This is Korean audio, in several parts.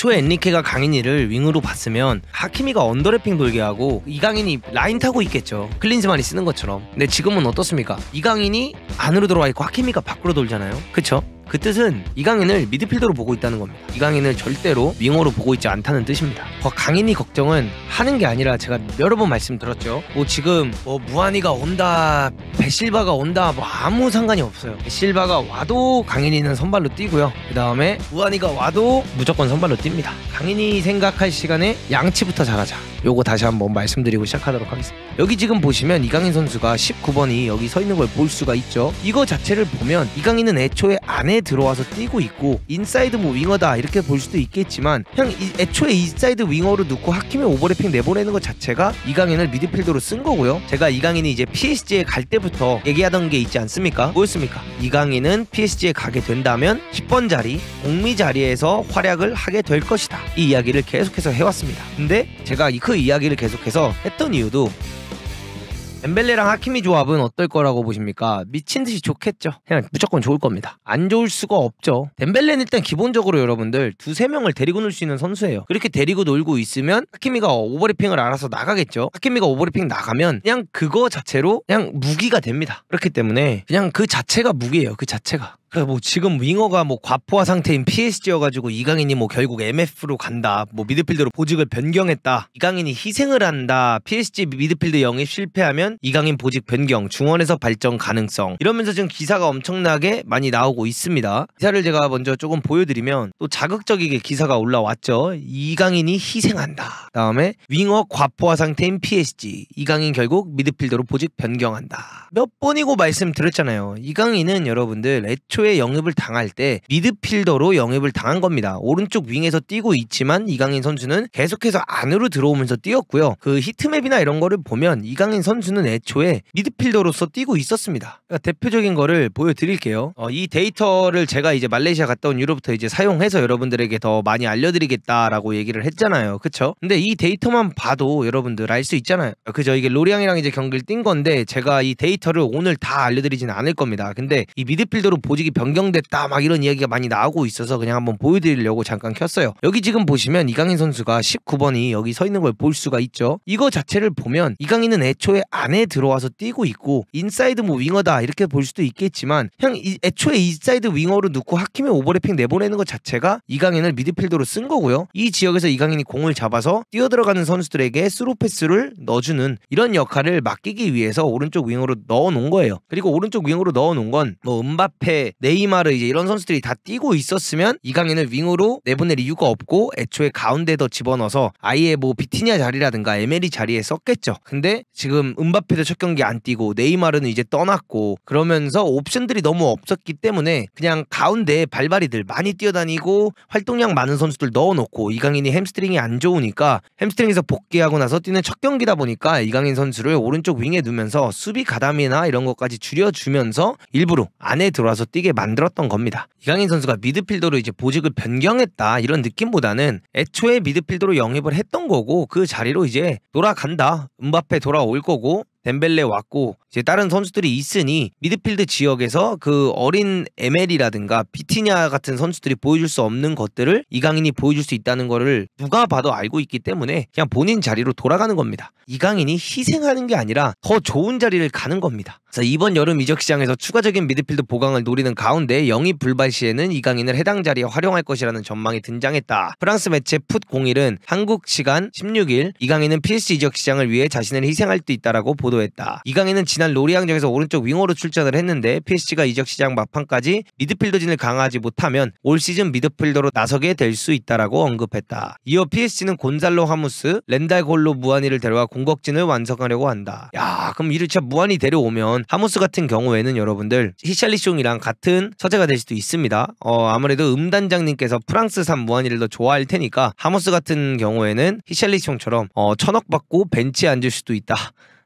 초에 엔리케가 강인이를 윙으로 봤으면 하키미가 언더래핑 돌게 하고 이강인이 라인 타고 있겠죠 클린즈만이 쓰는 것처럼 근데 지금은 어떻습니까 이강인이 안으로 들어와 있고 하키미가 밖으로 돌잖아요 그쵸? 그 뜻은 이강인을 미드필더로 보고 있다는 겁니다. 이강인을 절대로 윙어로 보고 있지 않다는 뜻입니다. 강인이 걱정은 하는 게 아니라 제가 여러 번 말씀드렸죠. 뭐 지금 뭐 무한이가 온다, 베실바가 온다, 뭐 아무 상관이 없어요. 베실바가 와도 강인이는 선발로 뛰고요. 그 다음에 무한이가 와도 무조건 선발로 뜁니다. 강인이 생각할 시간에 양치부터 잘하자. 요거 다시 한번 말씀드리고 시작하도록 하겠습니다. 여기 지금 보시면 이강인 선수가 19번이 여기 서 있는 걸 볼 수가 있죠. 이거 자체를 보면 이강인은 애초에 안에 들어와서 뛰고 있고 인사이드 뭐 윙어다 이렇게 볼 수도 있겠지만 그냥 이, 애초에 인사이드 윙어로 넣고 하킴의 오버래핑 내보내는 것 자체가 이강인을 미드필더로 쓴 거고요. 제가 이강인이 이제 PSG에 갈 때부터 얘기하던 게 있지 않습니까? 뭐였습니까? 이강인은 PSG에 가게 된다면 10번 자리, 공미 자리에서 활약을 하게 될 것이다. 이 이야기를 계속해서 해왔습니다. 근데 제가 그 이야기를 계속해서 했던 이유도 엠벨레랑 하키미 조합은 어떨 거라고 보십니까? 미친 듯이 좋겠죠. 그냥 무조건 좋을 겁니다. 안 좋을 수가 없죠. 엠벨레는 일단 기본적으로 여러분들 두세 명을 데리고 놀 수 있는 선수예요. 그렇게 데리고 놀고 있으면 하키미가 오버리핑을 알아서 나가겠죠. 하키미가 오버리핑 나가면 그냥 그거 자체로 그냥 무기가 됩니다. 그렇기 때문에 그냥 그 자체가 무기예요. 그 자체가. 그뭐 그러니까 지금 윙어가 뭐 과포화 상태인 PSG여가지고 이강인이 뭐 결국 MF로 간다. 뭐 미드필더로 보직을 변경했다. 이강인이 희생을 한다. PSG 미드필드 영입 실패하면 이강인 보직 변경 중원에서 발전 가능성 이러면서 지금 기사가 엄청나게 많이 나오고 있습니다. 기사를 제가 먼저 조금 보여드리면 또 자극적이게 기사가 올라왔죠. 이강인이 희생한다. 다음에 윙어 과포화 상태인 PSG 이강인 결국 미드필더로 보직 변경한다. 몇 번이고 말씀드렸잖아요. 이강인은 여러분들 애초 애초에 영입을 당할 때 미드필더로 영입을 당한 겁니다. 오른쪽 윙에서 뛰고 있지만 이강인 선수는 계속해서 안으로 들어오면서 뛰었고요. 그 히트맵이나 이런 거를 보면 이강인 선수는 애초에 미드필더로서 뛰고 있었습니다. 그러니까 대표적인 거를 보여드릴게요. 어, 이 데이터를 제가 이제 말레이시아 갔다 온 이후부터 이제 사용해서 여러분들에게 더 많이 알려드리겠다라고 얘기를 했잖아요. 그쵸? 근데 이 데이터만 봐도 여러분들 알 수 있잖아요. 아, 그죠? 이게 로리앙이랑 이제 경기를 뛴 건데 제가 이 데이터를 오늘 다 알려드리진 않을 겁니다. 근데 이 미드필더로 보직 규칙 변경됐다 막 이런 이야기가 많이 나오고 있어서 그냥 한번 보여드리려고 잠깐 켰어요. 여기 지금 보시면 이강인 선수가 19번이 여기 서 있는 걸 볼 수가 있죠. 이거 자체를 보면 이강인은 애초에 안에 들어와서 뛰고 있고 인사이드 뭐 윙어다 이렇게 볼 수도 있겠지만 그 이, 애초에 인사이드 윙어로 넣고 하킴의 오버래핑 내보내는 것 자체가 이강인을 미드필더로 쓴 거고요. 이 지역에서 이강인이 공을 잡아서 뛰어들어가는 선수들에게 스루 패스를 넣어주는 이런 역할을 맡기기 위해서 오른쪽 윙어로 넣어놓은 거예요. 그리고 오른쪽 윙어로 넣어놓은 건뭐 은바페, 네이마르 이제 이런 선수들이 다 뛰고 있었으면 이강인을 윙으로 내보낼 이유가 없고 애초에 가운데 더 집어넣어서 아예 뭐 비티냐 자리라든가 에메리 자리에 썼겠죠. 근데 지금 은바페도 첫 경기 안 뛰고 네이마르는 이제 떠났고 그러면서 옵션들이 너무 없었기 때문에 그냥 가운데 발발이들 많이 뛰어다니고 활동량 많은 선수들 넣어놓고 이강인이 햄스트링이 안 좋으니까 햄스트링에서 복귀하고 나서 뛰는 첫 경기다 보니까 이강인 선수를 오른쪽 윙에 두면서 수비 가담이나 이런 것까지 줄여주면서 일부러 안에 들어와서 뛰게 힘들게 만들었던 겁니다. 이강인 선수가 미드필더로 이제 보직을 변경했다 이런 느낌보다는 애초에 미드필더로 영입을 했던 거고 그 자리로 이제 돌아간다. 은바페 돌아올 거고 덴벨레 왔고 이제 다른 선수들이 있으니 미드필드 지역에서 그 어린 에멜이라든가 비티냐 같은 선수들이 보여줄 수 없는 것들을 이강인이 보여줄 수 있다는 거를 누가 봐도 알고 있기 때문에 그냥 본인 자리로 돌아가는 겁니다. 이강인이 희생하는 게 아니라 더 좋은 자리를 가는 겁니다. 자, 이번 여름 이적 시장에서 추가적인 미드필드 보강을 노리는 가운데 영입 불발 시에는 이강인을 해당 자리에 활용할 것이라는 전망이 등장했다. 프랑스 매체 풋01은 한국 시간 16일 이강인은 PSG 이적 시장을 위해 자신을 희생할 수 있다라고 보 보도했다. 이강인은 지난 로리앙전에서 오른쪽 윙어로 출전을 했는데 PSG가 이적 시장 막판까지 미드필더진을 강화하지 못하면 올 시즌 미드필더로 나서게 될 수 있다라고 언급했다. 이어 PSG는 곤살로 하무스, 렌달 골로 무한이를 데려와 공격진을 완성하려고 한다. 야, 그럼 이를 차 무한이 데려오면 하무스 같은 경우에는 여러분들 히샬리숑이랑 같은 서재가 될 수도 있습니다. 어, 아무래도 음단장님께서 프랑스산 무한이를 더 좋아할 테니까 하무스 같은 경우에는 히샬리숑처럼 어, 천억 받고 벤치에 앉을 수도 있다.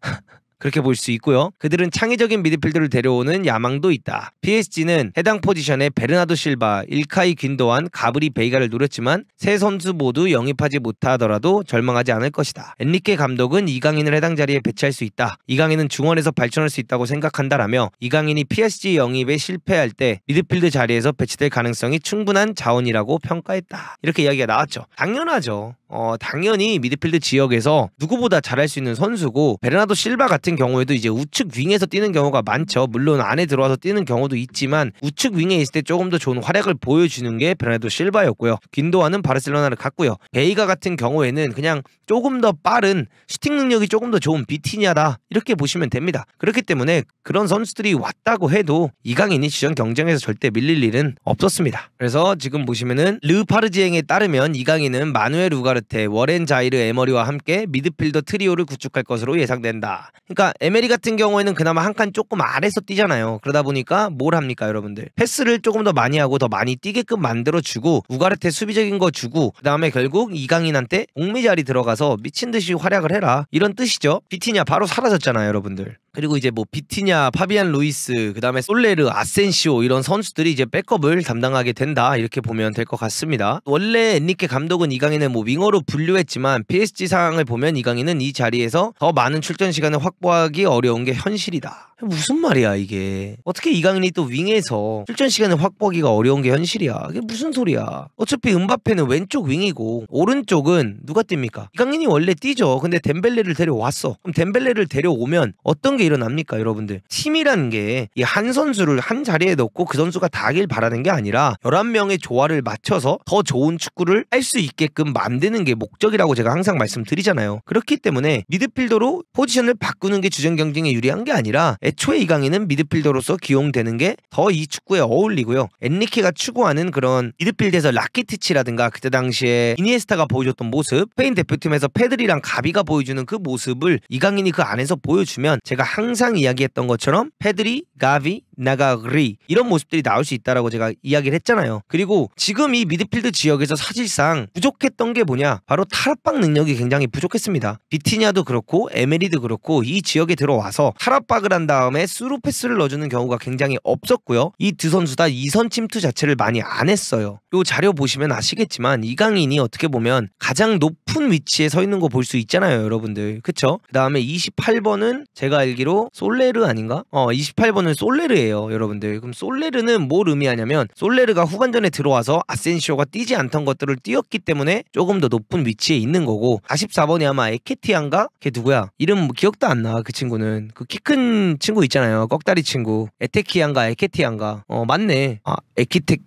그렇게 볼 수 있고요. 그들은 창의적인 미드필더를 데려오는 야망도 있다. PSG는 해당 포지션에 베르나도 실바, 일카이 귄도안 가브리 베이가를 노렸지만 세 선수 모두 영입하지 못하더라도 절망하지 않을 것이다. 엔리케 감독은 이강인을 해당 자리에 배치할 수 있다. 이강인은 중원에서 발전할 수 있다고 생각한다라며 이강인이 PSG 영입에 실패할 때 미드필드 자리에서 배치될 가능성이 충분한 자원이라고 평가했다. 이렇게 이야기가 나왔죠. 당연하죠. 어, 당연히 미드필드 지역에서 누구보다 잘할 수 있는 선수고 베르나도 실바 같은 경우에도 이제 우측 윙에서 뛰는 경우가 많죠. 물론 안에 들어와서 뛰는 경우도 있지만 우측 윙에 있을 때 조금 더 좋은 활약을 보여주는 게 베르나도 실바였고요. 긴도와는 바르셀로나를 갔고요. 베이가 같은 경우에는 그냥 조금 더 빠른 슈팅 능력이 조금 더 좋은 비티냐다 이렇게 보시면 됩니다. 그렇기 때문에 그런 선수들이 왔다고 해도 이강인이 지전 경쟁에서 절대 밀릴 일은 없었습니다. 그래서 지금 보시면은 르파르지행에 따르면 이강인은 마누엘 우가르 곁에 워렌 자이르 에머리와 함께 미드필더 트리오를 구축할 것으로 예상된다. 그러니까 에메리 같은 경우에는 그나마 한 칸 조금 아래서 뛰잖아요. 그러다 보니까 뭘 합니까 여러분들? 패스를 조금 더 많이 하고 더 많이 뛰게끔 만들어주고 우가르테 수비적인 거 주고 그 다음에 결국 이강인한테 옥미 자리 들어가서 미친 듯이 활약을 해라 이런 뜻이죠. 비티냐 바로 사라졌잖아요 여러분들. 그리고 이제 뭐 비티냐, 파비안 루이스, 그다음에 솔레르, 아센시오 이런 선수들이 이제 백업을 담당하게 된다 이렇게 보면 될 것 같습니다. 원래 엔리케 감독은 이강인을 뭐 윙어로 분류했지만 PSG 상황을 보면 이강인은 이 자리에서 더 많은 출전 시간을 확보하기 어려운 게 현실이다. 무슨 말이야 이게? 어떻게 이강인이 또 윙에서 출전 시간을 확보하기가 어려운 게 현실이야? 이게 무슨 소리야? 어차피 은바페는 왼쪽 윙이고 오른쪽은 누가 뜁니까? 이강인이 원래 뛰죠. 근데 덴벨레를 데려왔어. 그럼 덴벨레를 데려오면 어떤 게 어떻게 일어납니까, 여러분들? 팀이란 게한 선수를 한 자리에 넣고 그 선수가 다길 하 바라는 게 아니라 11명의 조화를 맞춰서 더 좋은 축구를 할 수 있게끔 만드는 게 목적이라고 제가 항상 말씀드리잖아요. 그렇기 때문에 미드필더로 포지션을 바꾸는 게 주전 경쟁에 유리한 게 아니라 애초에 이강인은 미드필더로서 기용되는 게 더 이 축구에 어울리고요. 엔리케가 추구하는 그런 미드필드에서 라키티치라든가 그때 당시에 이니에스타가 보여줬던 모습, 스페인 대표팀에서 페드리랑 가비가 보여주는 그 모습을 이강인이 그 안에서 보여주면 제가 항상 이야기했던 것처럼 페드리, 가비, 나가리 그 이런 모습들이 나올 수 있다라고 제가 이야기를 했잖아요. 그리고 지금 이 미드필드 지역에서 사실상 부족했던 게 뭐냐? 바로 탈압박 능력이 굉장히 부족했습니다. 비티냐도 그렇고 에메리도 그렇고 이 지역에 들어와서 탈압박을 한 다음에 스루 패스를 넣어주는 경우가 굉장히 없었고요. 이 두 선수 다이선 침투 자체를 많이 안 했어요. 요 자료 보시면 아시겠지만 이강인이 어떻게 보면 가장 높은 위치에 서 있는 거 볼 수 있잖아요, 여러분들. 그쵸? 그 다음에 28번은 제가 알기로 솔레르 아닌가? 어, 28번은 솔레르 솔레르예요, 여러분들. 그럼 솔레르는 뭘 의미하냐면 솔레르가 후반전에 들어와서 아센시오가 뛰지 않던 것들을 뛰었기 때문에 조금 더 높은 위치에 있는 거고 44번이 아마 에케티안가 걔 누구야? 이름 뭐 기억도 안 나. 그 친구는 그 키 큰 친구 있잖아요. 꺽다리 친구. 에테키안가 에케티안가. 어 맞네. 아 에키텍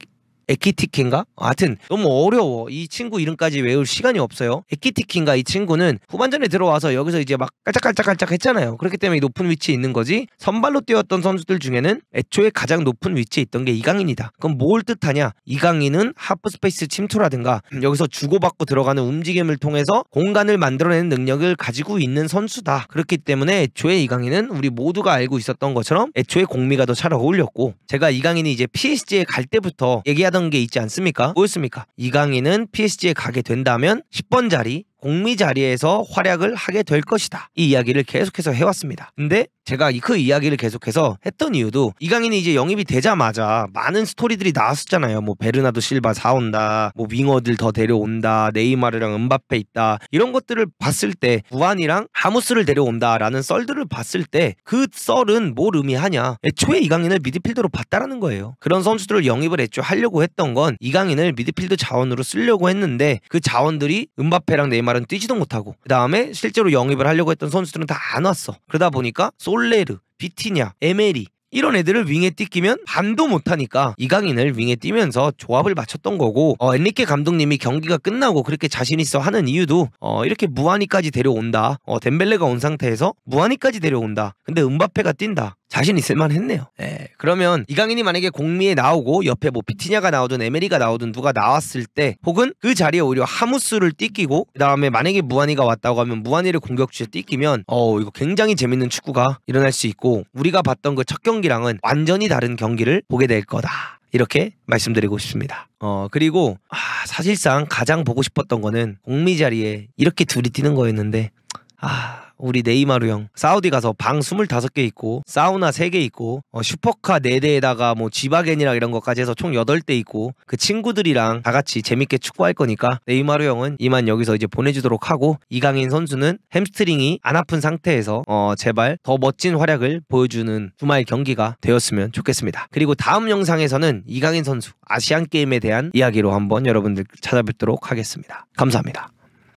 에키티킨가? 하여튼 너무 어려워. 이 친구 이름까지 외울 시간이 없어요. 에키티킨가 이 친구는 후반전에 들어와서 여기서 이제 막 깔짝깔짝깔짝 했잖아요. 그렇기 때문에 높은 위치에 있는 거지. 선발로 뛰었던 선수들 중에는 애초에 가장 높은 위치에 있던 게 이강인이다. 그럼 뭘 뜻하냐? 이강인은 하프 스페이스 침투라든가 음, 여기서 주고받고 들어가는 움직임을 통해서 공간을 만들어내는 능력을 가지고 있는 선수다. 그렇기 때문에 애초에 이강인은 우리 모두가 알고 있었던 것처럼 애초에 공미가 더 잘 어울렸고 제가 이강인이 이제 PSG에 갈 때부터 얘기하던 하던 게 있지 않습니까? 뭐였습니까? 이강인은 PSG에 가게 된다면 10번 자리 공미 자리에서 활약을 하게 될 것이다. 이 이야기를 계속해서 해왔습니다. 근데 제가 그 이야기를 계속해서 했던 이유도 이강인이 이제 영입이 되자마자 많은 스토리들이 나왔었잖아요. 뭐 베르나도 실바 사온다, 뭐 윙어들 더 데려온다, 네이마르랑 은바페 있다 이런 것들을 봤을 때무한이랑 하무스를 데려온다라는 썰들을 봤을 때 그 썰은 뭘 의미하냐? 애초에 이강인을 미드필더로 봤다라는 거예요. 그런 선수들을 영입을 애초에 하려고 했던 건 이강인을 미드필드 자원으로 쓰려고 했는데 그 자원들이 은바페랑 네이마르는 뛰지도 못하고 그 다음에 실제로 영입을 하려고 했던 선수들은 다 안 왔어. 그러다 보니까 솔 올레르, 비티냐, 에메리 이런 애들을 윙에 띄기면 반도 못하니까 이강인을 윙에 띄면서 조합을 맞췄던 거고 어, 엔리케 감독님이 경기가 끝나고 그렇게 자신 있어 하는 이유도 어, 이렇게 무한이까지 데려온다 어, 덴벨레가 온 상태에서 무한이까지 데려온다 근데 은바페가 뛴다 자신 있을만 했네요. 예. 그러면 이강인이 만약에 공미에 나오고 옆에 뭐 비티냐가 나오든 에메리가 나오든 누가 나왔을 때 혹은 그 자리에 오히려 하무스를 띠끼고 그다음에 만약에 무한이가 왔다고 하면 무한이를 공격주에 띠끼면 어 이거 굉장히 재밌는 축구가 일어날 수 있고 우리가 봤던 그 첫 경기랑은 완전히 다른 경기를 보게 될 거다. 이렇게 말씀드리고 싶습니다. 어 그리고 아, 사실상 가장 보고 싶었던 거는 공미 자리에 이렇게 둘이 뛰는 거였는데 아 우리 네이마르 형 사우디 가서 방 25개 있고 사우나 3개 있고 어, 슈퍼카 4대에다가 뭐 지바겐이랑 이런 것까지 해서 총 8대 있고 그 친구들이랑 다 같이 재밌게 축구할 거니까 네이마르 형은 이만 여기서 이제 보내주도록 하고 이강인 선수는 햄스트링이 안 아픈 상태에서 어, 제발 더 멋진 활약을 보여주는 주말 경기가 되었으면 좋겠습니다. 그리고 다음 영상에서는 이강인 선수 아시안 게임에 대한 이야기로 한번 여러분들 찾아뵙도록 하겠습니다. 감사합니다.